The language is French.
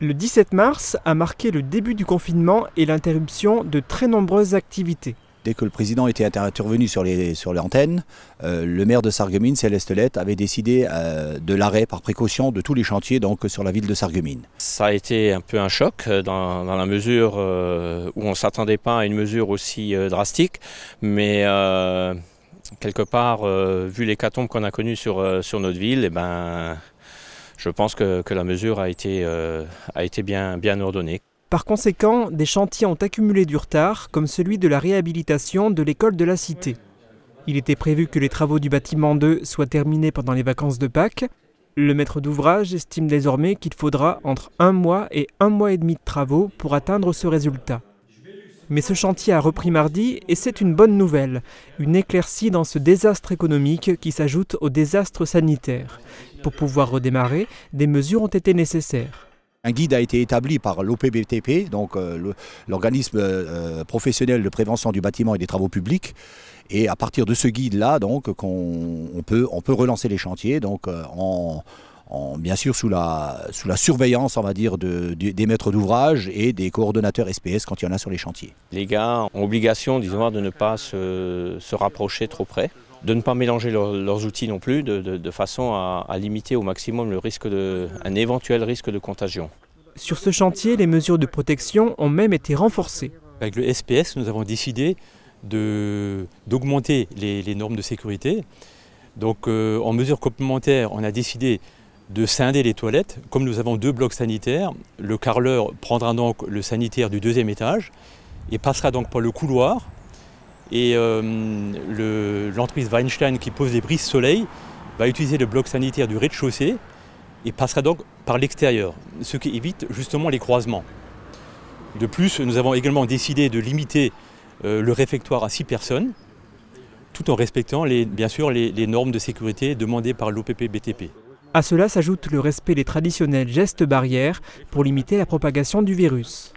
Le 17 mars a marqué le début du confinement et l'interruption de très nombreuses activités. Dès que le président était intervenu sur les sur l'antenne, euh, le maire de Sarreguemines, Céleste avait décidé euh, de l'arrêt par précaution de tous les chantiers donc sur la ville de Sarreguemines. Ça a été un peu un choc euh, dans, la mesure où on ne s'attendait pas à une mesure aussi drastique, mais quelque part, vu les l'hécatombe qu'on a connue sur, sur notre ville, et eh ben, je pense que, la mesure euh, a été, bien, bien ordonnée. Par conséquent, des chantiers ont accumulé du retard, comme celui de la réhabilitation de l'école de la Cité. Il était prévu que les travaux du bâtiment 2 soient terminés pendant les vacances de Pâques. Le maître d'ouvrage estime désormais qu'il faudra entre un mois et un mois et demi de travaux pour atteindre ce résultat. Mais ce chantier a repris mardi et c'est une bonne nouvelle, une éclaircie dans ce désastre économique qui s'ajoute au désastre sanitaire. Pour pouvoir redémarrer, des mesures ont été nécessaires. Un guide a été établi par l'OPBTP, donc euh, l'organisme euh, professionnel de prévention du bâtiment et des travaux publics. Et à partir de ce guide-là, donc, on, peut, relancer les chantiers donc, euh, en, bien sûr sous la, sous la surveillance, on va dire, des maîtres d'ouvrage et des coordonnateurs SPS quand il y en a sur les chantiers. Les gars ont obligation, de ne pas se, rapprocher trop près de ne pas mélanger leurs outils non plus, de, façon à, limiter au maximum le risque de, un éventuel risque de contagion. Sur ce chantier, les mesures de protection ont même été renforcées. Avec le SPS, nous avons décidé d'augmenter les, normes de sécurité. Donc euh, en mesure complémentaire, on a décidé de scinder les toilettes. Comme nous avons deux blocs sanitaires, le carreleur prendra donc le sanitaire du deuxième étage et passera donc par le couloir. Et euh, l'entreprise Weinstein qui pose des brises soleil va utiliser le bloc sanitaire du rez-de-chaussée et passera donc par l'extérieur, ce qui évite justement les croisements. De plus, nous avons également décidé de limiter euh, le réfectoire à six personnes, tout en respectant bien sûr les, les normes de sécurité demandées par l'OPP-BTP. À cela s'ajoute le respect des traditionnels gestes barrières pour limiter la propagation du virus.